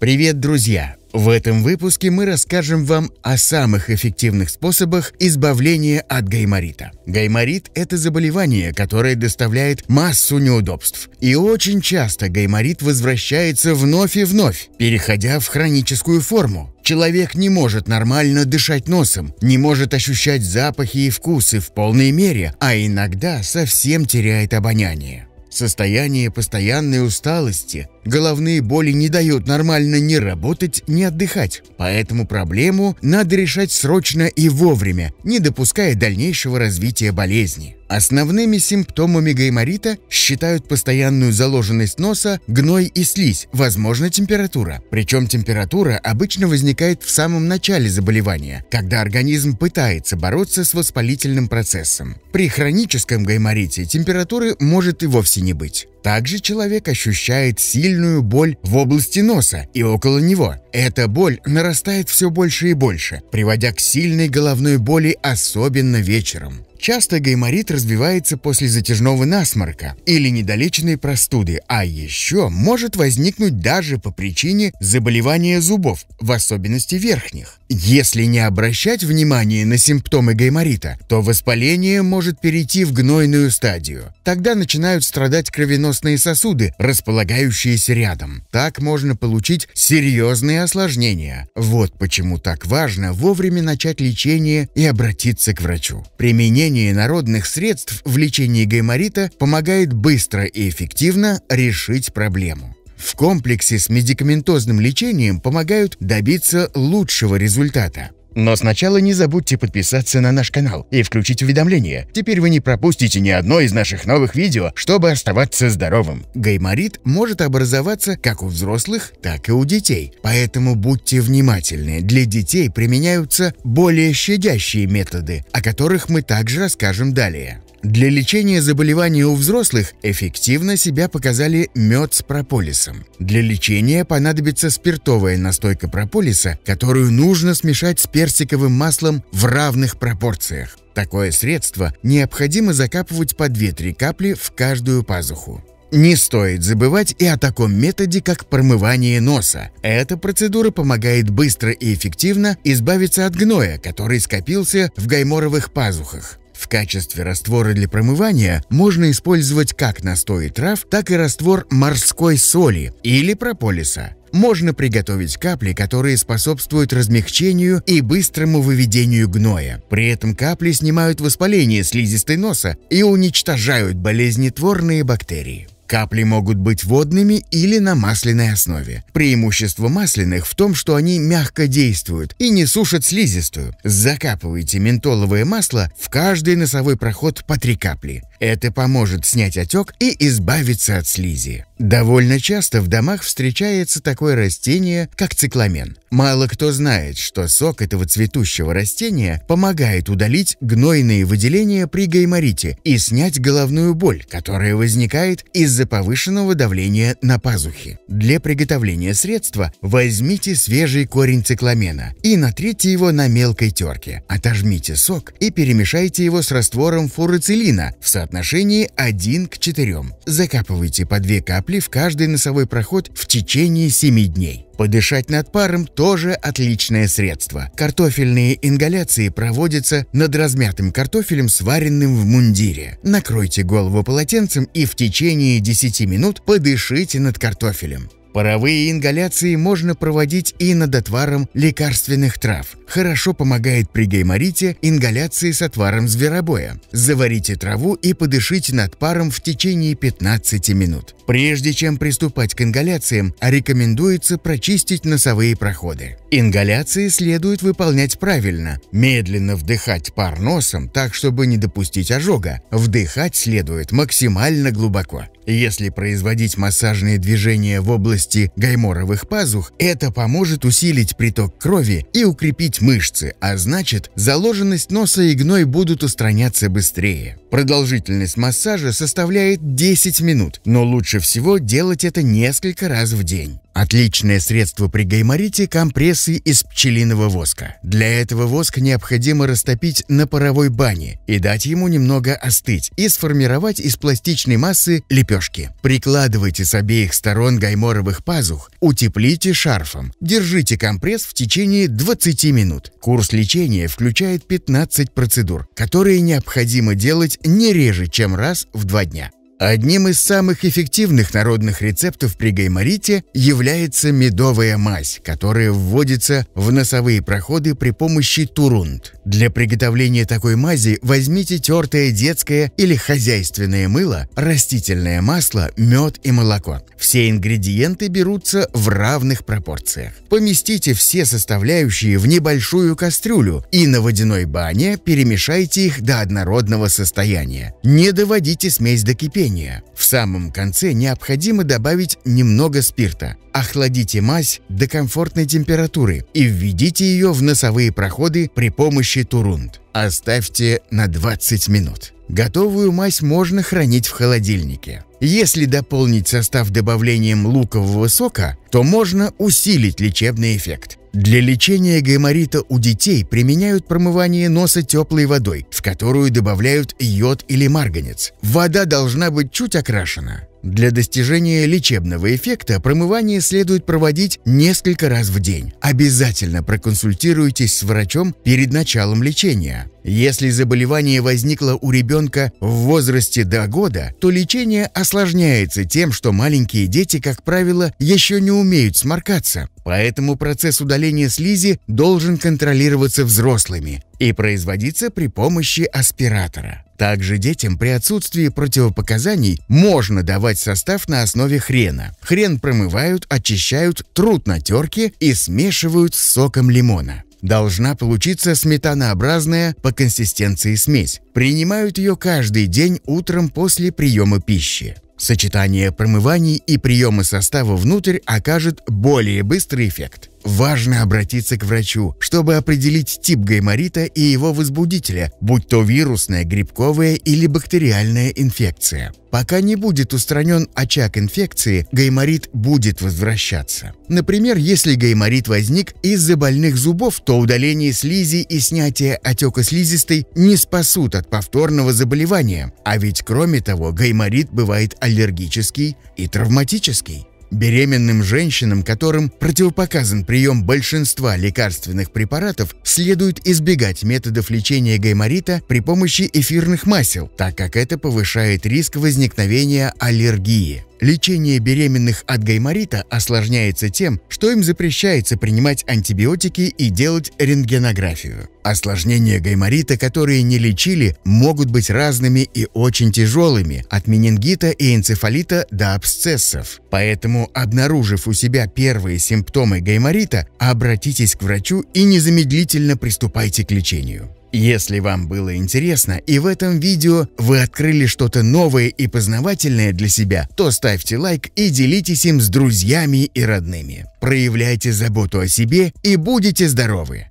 Привет, друзья! В этом выпуске мы расскажем вам о самых эффективных способах избавления от гайморита. Гайморит – это заболевание, которое доставляет массу неудобств. И очень часто гайморит возвращается вновь и вновь, переходя в хроническую форму. Человек не может нормально дышать носом, не может ощущать запахи и вкусы в полной мере, а иногда совсем теряет обоняние. Состояние постоянной усталости, Головные боли не дают нормально ни работать, ни отдыхать, поэтому проблему надо решать срочно и вовремя, не допуская дальнейшего развития болезни. Основными симптомами гайморита считают постоянную заложенность носа, гной и слизь, возможно температура. Причем температура обычно возникает в самом начале заболевания, когда организм пытается бороться с воспалительным процессом. При хроническом гайморите температуры может и вовсе не быть. Также человек ощущает сильную боль в области носа и около него. Эта боль нарастает все больше и больше, приводя к сильной головной боли, особенно вечером. Часто гайморит развивается после затяжного насморка или недолеченной простуды, а еще может возникнуть даже по причине заболевания зубов, в особенности верхних. Если не обращать внимания на симптомы гайморита, то воспаление может перейти в гнойную стадию. Тогда начинают страдать кровеносные сосуды, располагающиеся рядом. Так можно получить серьезные осложнения. Вот почему так важно вовремя начать лечение и обратиться к врачу. Применение народных средств в лечении гайморита помогает быстро и эффективно решить проблему. В комплексе с медикаментозным лечением помогают добиться лучшего результата. Но сначала не забудьте подписаться на наш канал и включить уведомления. Теперь вы не пропустите ни одно из наших новых видео, чтобы оставаться здоровым. Гайморит может образоваться как у взрослых, так и у детей. Поэтому будьте внимательны, для детей применяются более щадящие методы, о которых мы также расскажем далее. Для лечения заболеваний у взрослых эффективно себя показали мед с прополисом. Для лечения понадобится спиртовая настойка прополиса, которую нужно смешать с персиковым маслом в равных пропорциях. Такое средство необходимо закапывать по 2-3 капли в каждую пазуху. Не стоит забывать и о таком методе, как промывание носа. Эта процедура помогает быстро и эффективно избавиться от гноя, который скопился в гайморовых пазухах. В качестве раствора для промывания можно использовать как настои трав, так и раствор морской соли или прополиса. Можно приготовить капли, которые способствуют размягчению и быстрому выведению гноя. При этом капли снимают воспаление слизистой носа и уничтожают болезнетворные бактерии. Капли могут быть водными или на масляной основе. Преимущество масляных в том, что они мягко действуют и не сушат слизистую. Закапывайте ментоловое масло в каждый носовой проход по три капли. Это поможет снять отек и избавиться от слизи. Довольно часто в домах встречается такое растение, как цикламен. Мало кто знает, что сок этого цветущего растения помогает удалить гнойные выделения при гайморите и снять головную боль, которая возникает из-за повышенного давления на пазухе. Для приготовления средства возьмите свежий корень цикламена и натрите его на мелкой терке. Отожмите сок и перемешайте его с раствором фурацилина в соответствии соотношении 1 к 4. Закапывайте по 2 капли в каждый носовой проход в течение 7 дней. Подышать над паром тоже отличное средство. Картофельные ингаляции проводятся над размятым картофелем, сваренным в мундире. Накройте голову полотенцем и в течение 10 минут подышите над картофелем. Паровые ингаляции можно проводить и над отваром лекарственных трав. Хорошо помогает при гайморите ингаляции с отваром зверобоя. Заварите траву и подышите над паром в течение 15 минут. Прежде чем приступать к ингаляциям, рекомендуется прочистить носовые проходы. Ингаляции следует выполнять правильно. Медленно вдыхать пар носом, так чтобы не допустить ожога. Вдыхать следует максимально глубоко. Если производить массажные движения в области гайморовых пазух, это поможет усилить приток крови и укрепить мышцы, а значит, заложенность носа и гной будут устраняться быстрее. Продолжительность массажа составляет 10 минут, но лучше лучше всего делать это несколько раз в день. Отличное средство при гайморите – компрессы из пчелиного воска. Для этого воск необходимо растопить на паровой бане и дать ему немного остыть и сформировать из пластичной массы лепешки. Прикладывайте с обеих сторон гайморовых пазух, утеплите шарфом, держите компресс в течение 20 минут. Курс лечения включает 15 процедур, которые необходимо делать не реже, чем раз в два дня. Одним из самых эффективных народных рецептов при гайморите является медовая мазь, которая вводится в носовые проходы при помощи турунд. Для приготовления такой мази возьмите тертое детское или хозяйственное мыло, растительное масло, мед и молоко. Все ингредиенты берутся в равных пропорциях. Поместите все составляющие в небольшую кастрюлю и на водяной бане перемешайте их до однородного состояния. Не доводите смесь до кипения приготовления. В самом конце необходимо добавить немного спирта. Охладите мазь до комфортной температуры и введите ее в носовые проходы при помощи турунд. Оставьте на 20 минут. Готовую мазь можно хранить в холодильнике. Если дополнить состав добавлением лукового сока, то можно усилить лечебный эффект. Для лечения гайморита у детей применяют промывание носа теплой водой, в которую добавляют йод или марганец. Вода должна быть чуть окрашена. Для достижения лечебного эффекта промывание следует проводить несколько раз в день. Обязательно проконсультируйтесь с врачом перед началом лечения. Если заболевание возникло у ребенка в возрасте до года, то лечение осложняется тем, что маленькие дети, как правило, еще не умеют сморкаться, Поэтому процесс удаления слизи должен контролироваться взрослыми и производиться при помощи аспиратора. Также детям при отсутствии противопоказаний можно давать состав на основе хрена. Хрен промывают, очищают, трут на терке и смешивают с соком лимона. Должна получиться сметанообразная по консистенции смесь. Принимают ее каждый день утром после приема пищи. Сочетание промываний и приема состава внутрь окажет более быстрый эффект. Важно обратиться к врачу, чтобы определить тип гайморита и его возбудителя, будь то вирусная, грибковая или бактериальная инфекция. Пока не будет устранен очаг инфекции, гайморит будет возвращаться. Например, если гайморит возник из-за больных зубов, то удаление слизи и снятие отека слизистой не спасут от повторного заболевания. А ведь кроме того, гайморит бывает аллергический и травматический. Беременным женщинам, которым противопоказан прием большинства лекарственных препаратов, следует избегать методов лечения гайморита при помощи эфирных масел, так как это повышает риск возникновения аллергии. Лечение беременных от гайморита осложняется тем, что им запрещается принимать антибиотики и делать рентгенографию. Осложнения гайморита, которые не лечили, могут быть разными и очень тяжелыми, от менингита и энцефалита до абсцессов. Поэтому, обнаружив у себя первые симптомы гайморита, обратитесь к врачу и незамедлительно приступайте к лечению. Если вам было интересно и в этом видео вы открыли что-то новое и познавательное для себя, то ставьте лайк и делитесь им с друзьями и родными. Проявляйте заботу о себе и будете здоровы!